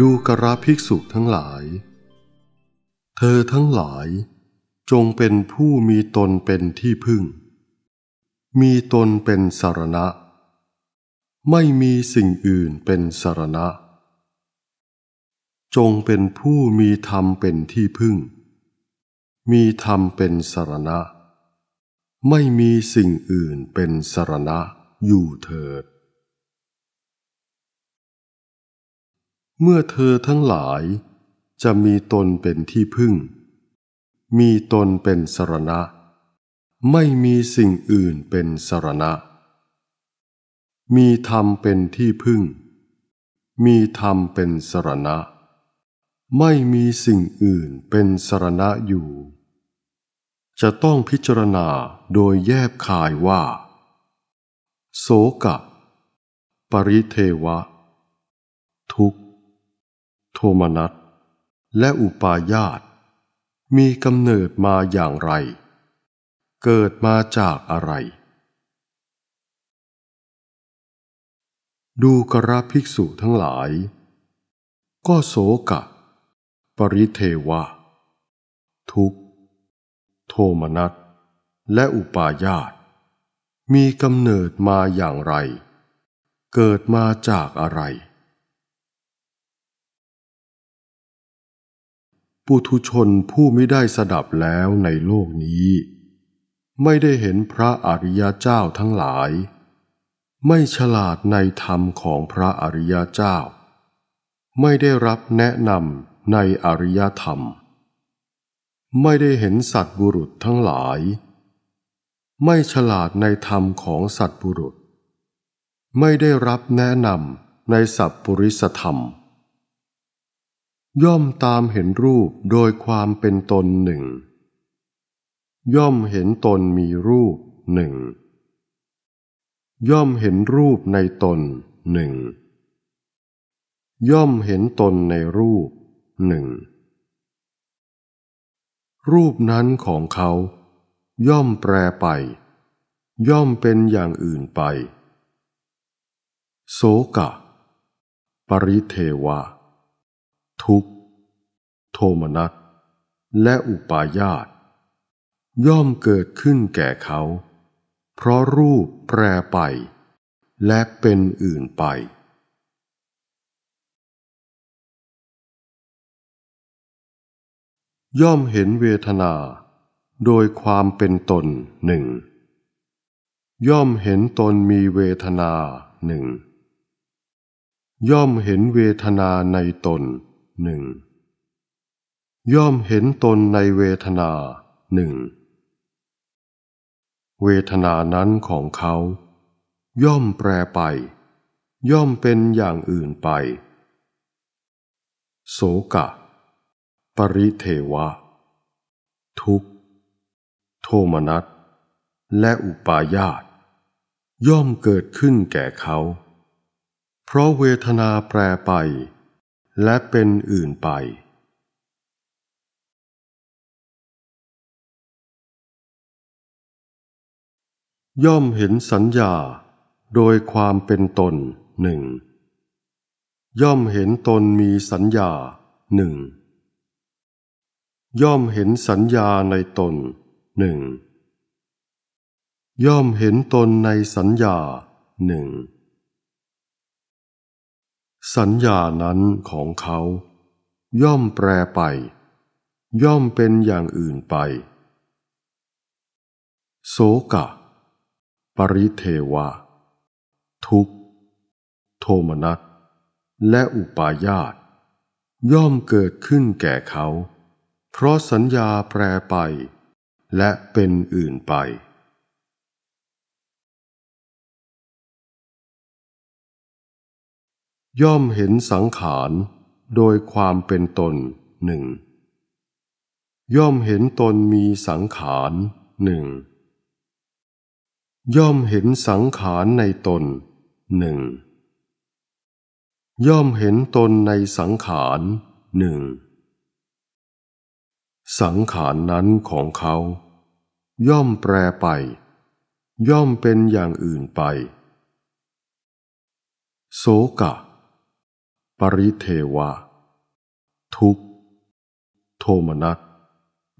ดูกระภิกษุทั้งหลาย เธอทั้งหลาย จงเป็นผู้มีตนเป็นที่พึ่ง มีตนเป็นสารณะ ไม่มีสิ่งอื่นเป็นสารณะ จงเป็นผู้มีธรรมเป็นที่พึ่ง มีธรรมเป็นสารณะ ไม่มีสิ่งอื่นเป็นสารณะอยู่เถิดเมื่อเธอทั้งหลายจะมีตนเป็นที่พึ่ง มีตนเป็นสรณะ ไม่มีสิ่งอื่นเป็นสรณะ มีธรรมเป็นที่พึ่ง มีธรรมเป็นสรณะ ไม่มีสิ่งอื่นเป็นสรณะอยู่ จะต้องพิจารณาโดยแยบคายว่าโสกะปริเทวะ ทุกข์ทมนัสและอุปาญาต มีกำเนิดมาอย่างไร เกิดมาจากอะไร ดูกระภิกษุทั้งหลายก็โสกะ ปริเทวะ ทุกโทมนัสและอุปาญาต มีกำเนิดมาอย่างไร เกิดมาจากอะไรปุถุชนผู้ไม่ได้สดับแล้วในโลกนี้ ไม่ได้เห็นพระอริยเจ้าทั้งหลาย ไม่ฉลาดในธรรมของพระอริยเจ้า ไม่ได้รับแนะนำในอริยธรรม ไม่ได้เห็นสัตบุรุษทั้งหลาย ไม่ฉลาดในธรรมของสัตบุรุษ ไม่ได้รับแนะนำในสัพปริสธรรมย่อมตามเห็นรูปโดยความเป็นตนหนึ่ง ย่อมเห็นตนมีรูปหนึ่ง ย่อมเห็นรูปในตนหนึ่ง ย่อมเห็นตนในรูปหนึ่ง รูปนั้นของเขา ย่อมแปรไป ย่อมเป็นอย่างอื่นไปโสกะปริเทวาทุกข์โทมนัสและอุปาญาต ย่อมเกิดขึ้นแก่เขา เพราะรูปแปรไป และเป็นอื่นไป ย่อมเห็นเวทนา โดยความเป็นตนหนึ่ง ย่อมเห็นตนมีเวทนาหนึ่ง ย่อมเห็นเวทนาในตนหนึ่งย่อมเห็นตนในเวทนาหนึ่งเวทนานั้นของเขา ย่อมแปรไป ย่อมเป็นอย่างอื่นไป โสกะ ปริเทวะ ทุกโทมนัสและอุปาญาตย่อมเกิดขึ้นแก่เขา เพราะเวทนาแปรไปและเป็นอื่นไป ย่อมเห็นสัญญา โดยความเป็นตนหนึ่ง ย่อมเห็นตนมีสัญญา หนึ่ง ย่อมเห็นสัญญาในตนหนึ่ง ย่อมเห็นตนในสัญญา หนึ่งสัญญานั้นของเขา ย่อมแปรไป ย่อมเป็นอย่างอื่นไป โซกะ ปริเทวะ ทุกโทมนัสและอุปาญาต ย่อมเกิดขึ้นแก่เขา เพราะสัญญาแปรไป และเป็นอื่นไปย่อมเห็นสังขารโดยความเป็นตนหนึ่งย่อมเห็นตนมีสังขารหนึ่งย่อมเห็นสังขารในตนหนึ่งย่อมเห็นตนในสังขารหนึ่งสังขารนั้นของเขา ย่อมแปรไป ย่อมเป็นอย่างอื่นไปโสกะปริเทวาทุกข์โทมนัส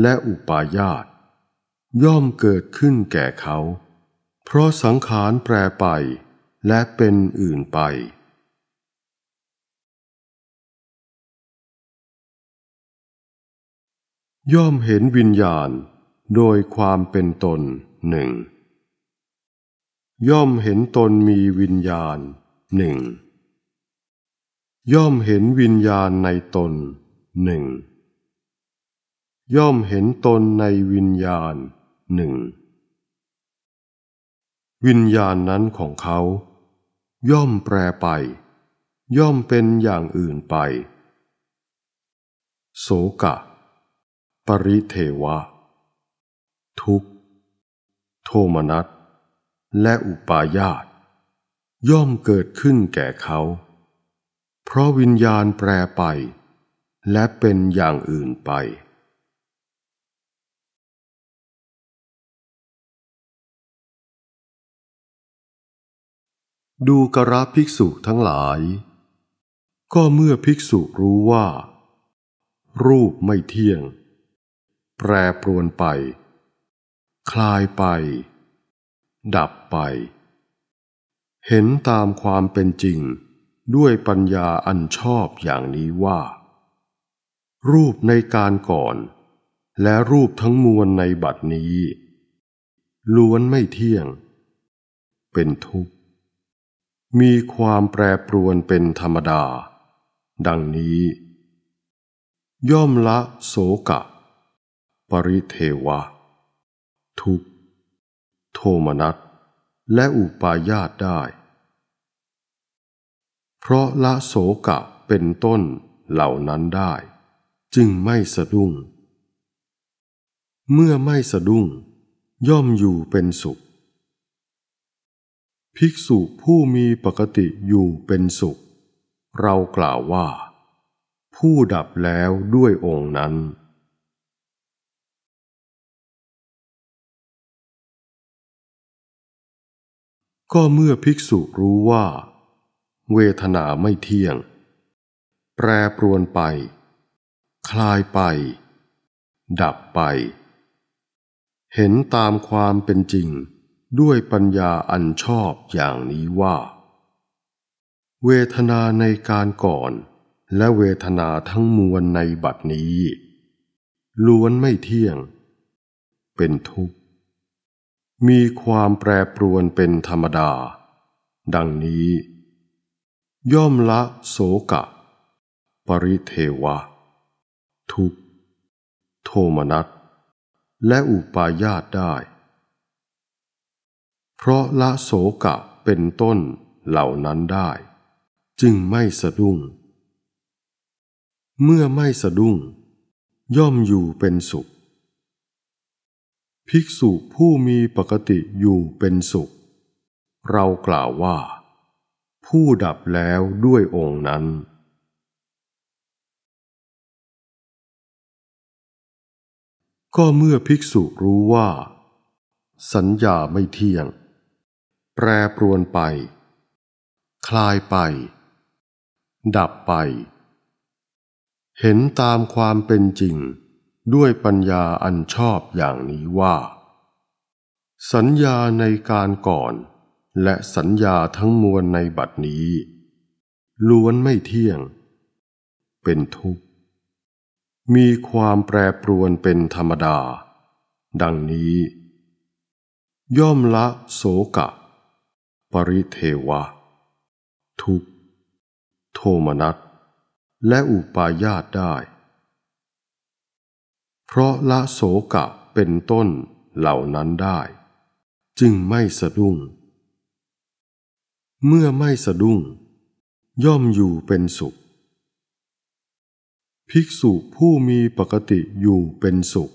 และอุปาญาต ย่อมเกิดขึ้นแก่เขา เพราะสังขารแปรไปและเป็นอื่นไป ย่อมเห็นวิญญาณ โดยความเป็นตนหนึ่ง ย่อมเห็นตนมีวิญญาณ หนึ่งย่อมเห็นวิญญาณในตน หนึ่ง ย่อมเห็นตนในวิญญาณ หนึ่ง วิญญาณนั้นของเขา ย่อมแปรไป ย่อมเป็นอย่างอื่นไป โสกะ ปริเทวะ ทุกโทมนัสและอุปายาตย่อมเกิดขึ้นแก่เขาเพราะวิญญาณแปรไปและเป็นอย่างอื่นไป ดูกระภิกษุทั้งหลาย ก็เมื่อภิกษุรู้ว่า รูปไม่เที่ยง แปรปรวนไป คลายไป ดับไป เห็นตามความเป็นจริงด้วยปัญญาอันชอบอย่างนี้ว่า รูปในการก่อน และรูปทั้งมวลในบัดนี้ ล้วนไม่เที่ยง เป็นทุกข์ มีความแปรปรวนเป็นธรรมดา ดังนี้ ย่อมละโสกะ ปริเทวะ ทุกโทมนัส และอุปายาตได้เพราะละโสกะเป็นต้นเหล่านั้นได้ จึงไม่สะดุ้งเมื่อไม่สะดุ้งย่อมอยู่เป็นสุขภิกษุผู้มีปกติอยู่เป็นสุขเรากล่าวว่า ผู้ดับแล้วด้วยองค์นั้น ก็เมื่อภิกษุรู้ว่าเวทนาไม่เที่ยง แปรปรวนไป คลายไป ดับไป เห็นตามความเป็นจริงด้วยปัญญาอันชอบอย่างนี้ว่า เวทนาในการก่อน และเวทนาทั้งมวลในบัดนี้ ล้วนไม่เที่ยง เป็นทุกข์มีความแปรปรวนเป็นธรรมดา ดังนี้ย่อมละโสกะ ปริเทวะ ทุก โทมนัส และอุปายาตได้ เพราะละโสกะเป็นต้นเหล่านั้นได้ จึงไม่สะดุ้ง เมื่อไม่สะดุ้ง ย่อมอยู่เป็นสุข ภิกษุผู้มีปกติอยู่เป็นสุข เรากล่าวว่าผู้ดับแล้วด้วยองค์นั้น ก็เมื่อภิกษุรู้ว่า สัญญาไม่เที่ยง แปรปรวนไป คลายไป ดับไป เห็นตามความเป็นจริงด้วยปัญญาอันชอบอย่างนี้ว่า สัญญาในการก่อนและสัญญาทั้งมวลในบัดนี้ล้วนไม่เที่ยง เป็นทุกข์ มีความแปรปรวนเป็นธรรมดา ดังนี้ ย่อมละโสกะ ปริเทวะ ทุกโทมนัสและอุปายาตได้ เพราะละโสกะเป็นต้นเหล่านั้นได้ จึงไม่สะดุ้งเมื่อไม่สะดุ้ง ย่อมอยู่เป็นสุข ภิกษุผู้มีปกติอยู่เป็นสุข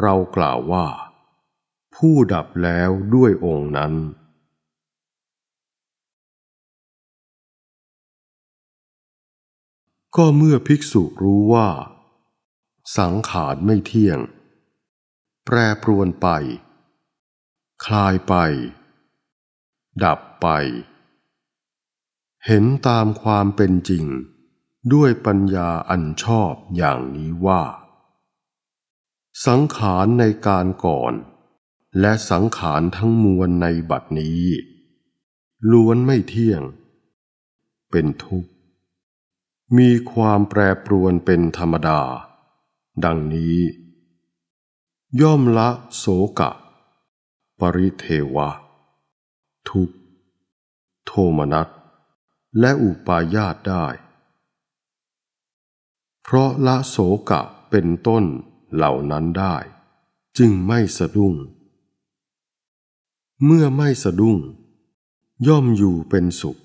เรากล่าวว่า ผู้ดับแล้วด้วยองค์นั้น ก็เมื่อภิกษุรู้ว่า สังขารไม่เที่ยง แปรปรวนไป คลายไป ดับไปเห็นตามความเป็นจริง ด้วยปัญญาอันชอบอย่างนี้ว่า สังขารในการก่อน และสังขารทั้งมวลในบัดนี้ ล้วนไม่เที่ยง เป็นทุกข์ มีความแปรปรวนเป็นธรรมดา ดังนี้ ย่อมละโสกะ ปริเทวะ ทุกโทมนัสและอุปาญาตได้ เพราะละโสกะเป็นต้นเหล่านั้นได้ จึงไม่สะดุ้ง เมื่อไม่สะดุ้ง ย่อมอยู่เป็นสุข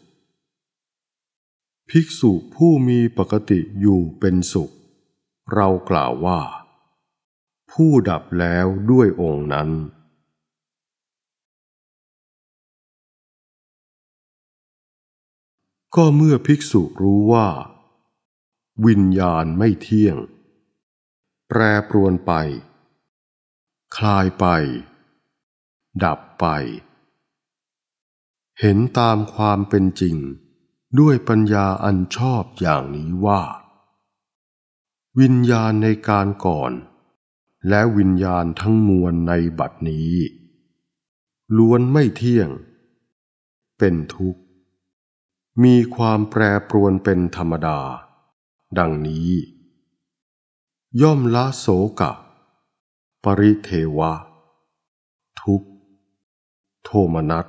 ภิกษุผู้มีปกติอยู่เป็นสุข เรากล่าวว่าผู้ดับแล้วด้วยองค์นั้นก็เมื่อภิกษุรู้ว่า วิญญาณไม่เที่ยง แปรปรวนไป คลายไป ดับไป เห็นตามความเป็นจริง ด้วยปัญญาอันชอบอย่างนี้ว่า วิญญาณในการก่อน และวิญญาณทั้งมวลในบัดนี้ ล้วนไม่เที่ยง เป็นทุกข์มีความแปรปรวนเป็นธรรมดา ดังนี้ ย่อมละโสกะ ปริเทวะ ทุกโทมนัส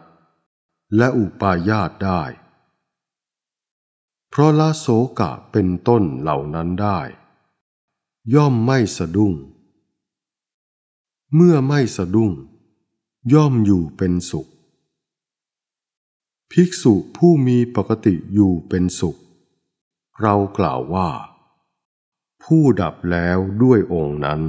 และอุปาญาตได้ เพราะละโสกะเป็นต้นเหล่านั้นได้ ย่อมไม่สะดุ้ง เมื่อไม่สะดุ้ง ย่อมอยู่เป็นสุขภิกษุผู้มีปกติอยู่เป็นสุข เรากล่าวว่า ผู้ดับแล้วด้วยองค์นั้น